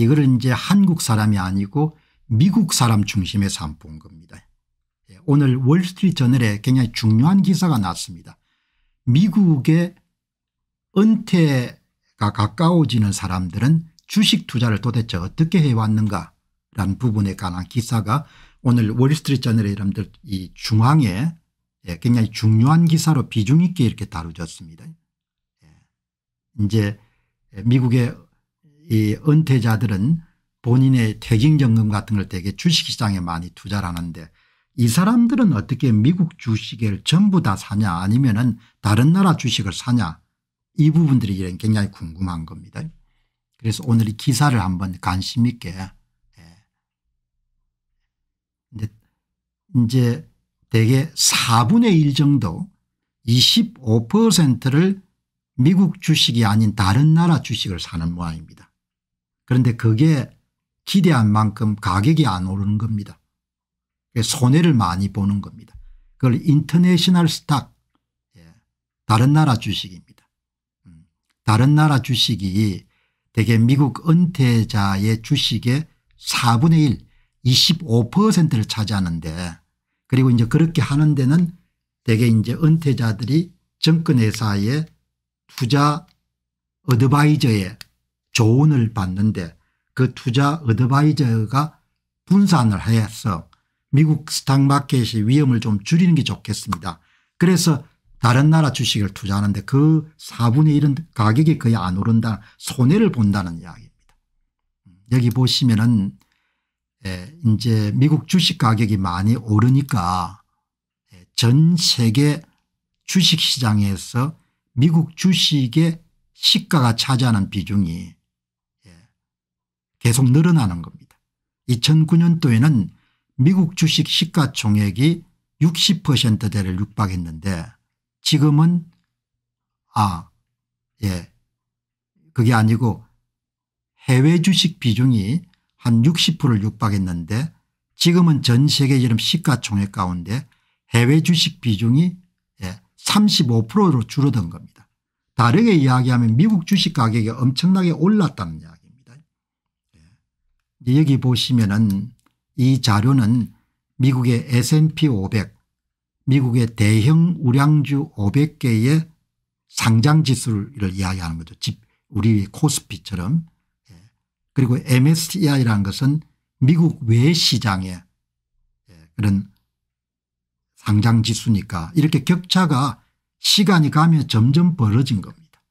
이거를 이제 한국 사람이 아니고 미국 사람 중심의 산보 본 겁니다. 예, 오늘 월스트리트저널에 굉장히 중요한 기사가 났습니다. 미국의 은퇴가 가까워지는 사람들은 주식 투자를 도대체 어떻게 해왔는가 라는 부분에 관한 기사가 오늘 월스트리트저널의 여러분들 이 중앙에 예, 굉장히 중요한 기사로 비중 있게 이렇게 다루졌습니다. 예, 이제 미국의 이 은퇴자들은 본인의 퇴직연금 같은 걸 되게 주식시장에 많이 투자를 하는데 이 사람들은 어떻게 미국 주식을 전부 다 사냐 아니면 은 다른 나라 주식을 사냐 이 부분들이 굉장히 궁금한 겁니다. 그래서 오늘 이 기사를 한번 관심 있게 예. 근데 이제 대개 4분의 1 정도 25%를 미국 주식이 아닌 다른 나라 주식을 사는 모양입니다. 그런데 그게 기대한 만큼 가격이 안 오르는 겁니다. 손해를 많이 보는 겁니다. 그걸 인터내셔널 스탁 예, 다른 나라 주식입니다. 음, 다른 나라 주식이 대개 미국 은퇴자의 주식의 4분의 1 25%를 차지하는데 그리고 이제 그렇게 하는 데는 대개 이제 은퇴자들이 정권회사의 투자 어드바이저에 조언을 받는데 그 투자 어드바이저가 분산을 해서 미국 스탁마켓의 위험을 좀 줄이는 게 좋겠습니다. 그래서 다른 나라 주식을 투자하는데 그 4분의 1은 가격이 거의 안 오른다 손해를 본다는 이야기입니다. 여기 보시면은 예, 이제 미국 주식 가격이 많이 오르니까 예, 전 세계 주식시장에서 미국 주식의 시가가 차지하는 비중이 계속 늘어나는 겁니다. 2009년도에는 미국 주식 시가총액이 60%대를 육박했는데 지금은 아 예. 그게 아니고 해외 주식 비중이 한 60%를 육박했는데 지금은 전 세계 이름 시가총액 가운데 해외 주식 비중이 예, 35%로 줄어든 겁니다. 다르게 이야기하면 미국 주식 가격이 엄청나게 올랐다는 이야기 여기 보시면은 이 자료는 미국의 S&P 500 미국의 대형 우량주 500개의 상장 지수를 이야기하는 거죠. 집 우리 코스피처럼. 예. 그리고 MSCI라는 것은 미국 외 시장의 예, 그런 상장 지수니까 이렇게 격차가 시간이 가면 점점 벌어진 겁니다.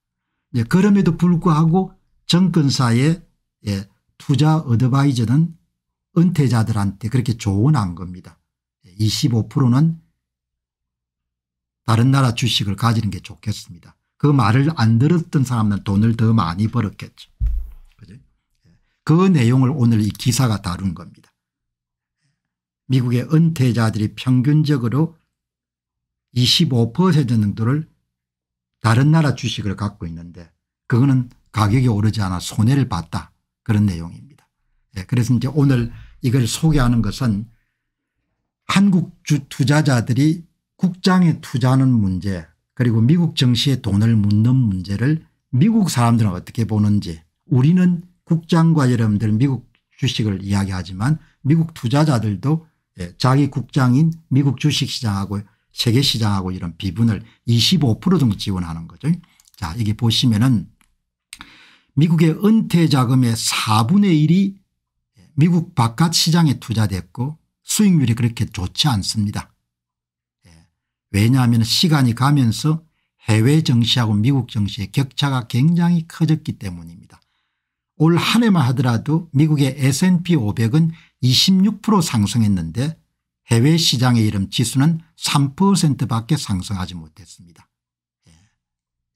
예, 그럼에도 불구하고 정권사의 투자 어드바이저는 은퇴자들한테 그렇게 조언한 겁니다. 25%는 다른 나라 주식을 가지는 게 좋겠습니다. 그 말을 안 들었던 사람은 들 돈을 더 많이 벌었겠죠. 그 내용을 오늘 이 기사가 다룬 겁니다. 미국의 은퇴자들이 평균적으로 25% 정도를 다른 나라 주식을 갖고 있는데 그거는 가격이 오르지 않아 손해를 봤다. 그런 내용입니다. 네, 그래서 이제 오늘 이걸 소개하는 것은 한국 주 투자자들이 국장에 투자하는 문제 그리고 미국 정시에 돈을 묻는 문제를 미국 사람들은 어떻게 보는지 우리는 국장과 여러분들 미국 주식을 이야기하지만 미국 투자자들도 예, 자기 국장인 미국 주식시장하고 세계시장하고 이런 비분을 25% 정도 지원하는 거죠. 자, 이게 보시면은 미국의 은퇴 자금의 4분의 1이 미국 바깥 시장에 투자됐고 수익률이 그렇게 좋지 않습니다. 예. 왜냐하면 시간이 가면서 해외 정시하고 미국 정시의 격차가 굉장히 커졌기 때문입니다. 올 한 해만 하더라도 미국의 S&P 500은 26% 상승했는데 해외 시장의 이름 지수는 3%밖에 상승하지 못했습니다. 예.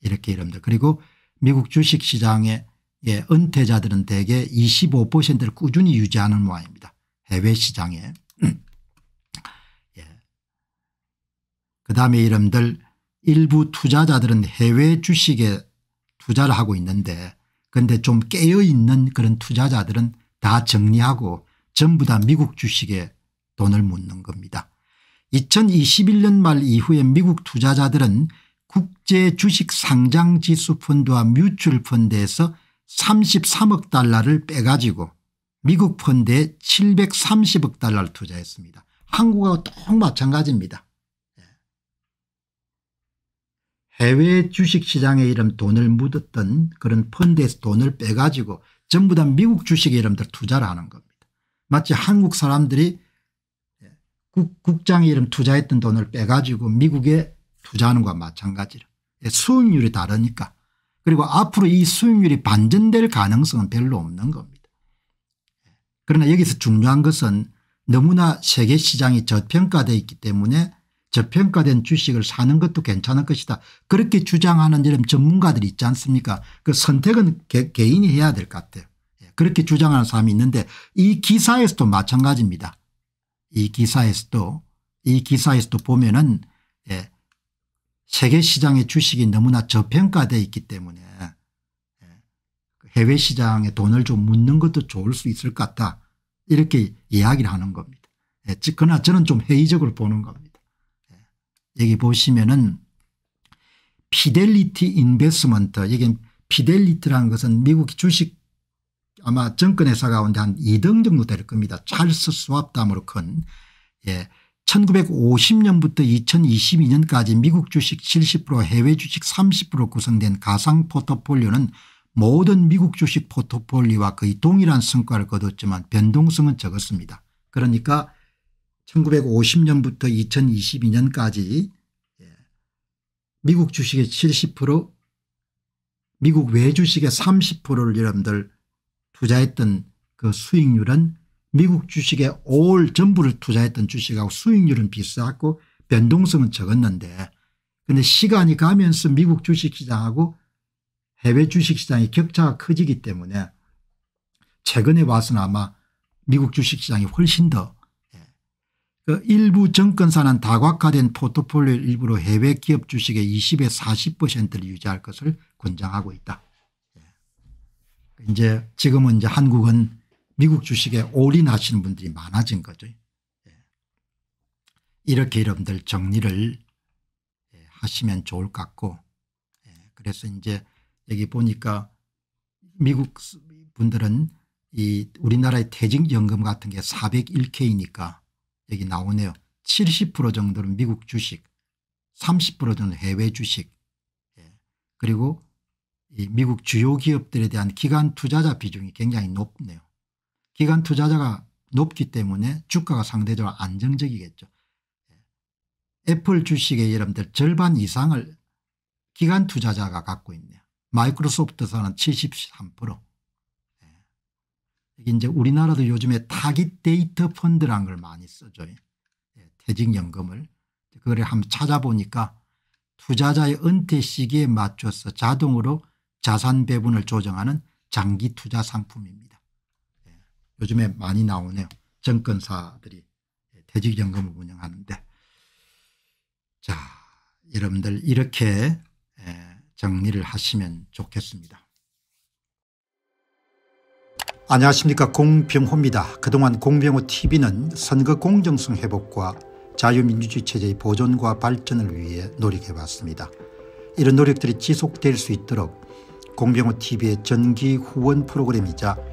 이렇게 이름들 그리고 미국 주식시장의 예, 은퇴자들은 대개 25%를 꾸준히 유지하는 모양입니다. 해외 시장에. 예. 그다음에 이름들 일부 투자자들은 해외 주식에 투자를 하고 있는데 그런데 좀 깨어있는 그런 투자자들은 다 정리하고 전부 다 미국 주식에 돈을 묻는 겁니다. 2021년 말 이후에 미국 투자자들은 국제 주식 상장 지수 펀드와 뮤추얼 펀드에서 33억 달러를 빼가지고 미국 펀드에 730억 달러를 투자했습니다. 한국하고 똑 마찬가지입니다. 예. 해외 주식시장에 이름 돈을 묻었던 그런 펀드에서 돈을 빼가지고 전부 다 미국 주식에 이름들 투자를 하는 겁니다. 마치 한국 사람들이 예, 국, 장 이름 투자했던 돈을 빼가지고 미국에 투자하는 것과 마찬가지로 예, 수익률이 다르니까 그리고 앞으로 이 수익률이 반전될 가능성은 별로 없는 겁니다. 그러나 여기서 중요한 것은 너무나 세계 시장이 저평가되어 있기 때문에 저평가된 주식을 사는 것도 괜찮을 것이다. 그렇게 주장하는 이런 전문가들이 있지 않습니까 그 선택은 개, 인이 해야 될 것 같아요. 예, 그렇게 주장하는 사람이 있는데 이 기사에서도 마찬가지입니다. 이 기사에서도 이 기사에서도 보면은 예, 세계 시장의 주식이 너무나 저평가되어 있기 때문에 예, 그 해외 시장에 돈을 좀 묻는 것도 좋을 수 있을 것 같다 이렇게 이야기를 하는 겁니다. 예, 그러나 저는 좀 회의적으로 보는 겁니다. 예, 여기 보시면은 피델리티 인베스먼트 이게 피델리티라는 것은 미국 주식 아마 정권회사 가운데 한 2등 정도 될 겁니다. 찰스 수압담으로 큰 예, 1950년부터 2022년까지 미국 주식 70% 해외 주식 30% 구성된 가상 포트폴리오는 모든 미국 주식 포트폴리오와 거의 동일한 성과를 거뒀지만 변동성은 적었습니다. 그러니까 1950년부터 2022년까지 예, 미국 주식의 70% 미국 외주식의 30%를 여러분들 투자했던 그 수익률은 미국 주식에올 전부를 투자했던 주식하고 수익률은 비슷하고 변동성은 적었는데 근데 시간이 가면서 미국 주식시장하고 해외 주식시장의 격차가 커지기 때문에 최근에 와서는 아마 미국 주식시장이 훨씬 더그 예. 일부 정권사는 다각화된 포트폴리오를 일부러 해외 기업 주식의 20에 40%를 유지할 것을 권장하고 있다. 예. 이제 지금은 이제 한국은 미국 주식에 올인하시는 분들이 많아진 거죠. 예. 이렇게 여러분들 정리를 예, 하시면 좋을 것 같고 예, 그래서 이제 여기 보니까 미국 분들은 이 우리나라의 퇴직연금 같은 게 401k니까 여기 나오네요. 70% 정도는 미국 주식 30% 정도 해외 주식 그리고 미국 주요 기업들에 대한 기관 투자자 비중이 굉장히 높네요. 기관 투자자가 높기 때문에 주가가 상대적으로 안정적이겠죠. 애플 주식의 여러분들 절반 이상을 기관 투자자가 갖고 있네요. 마이크로소프트사는 73% 예. 이게 이제 우리나라도 요즘에 타깃 데이터 펀드란 걸 많이 써줘 예. 퇴직연금을 그걸 한번 찾아보니까 투자자의 은퇴 시기에 맞춰서 자동으로 자산 배분을 조정하는 장기 투자 상품입니다. 요즘에 많이 나오네요. 정권사들이 퇴직연금을 운영하는데 자 여러분들 이렇게 정리를 하시면 좋겠습니다. 안녕하십니까 공병호입니다. 그동안 공병호TV는 선거 공정성 회복과 자유민주주의 체제의 보존과 발전을 위해 노력해왔습니다. 이런 노력들이 지속될 수 있도록 공병호TV의 전기 후원 프로그램이자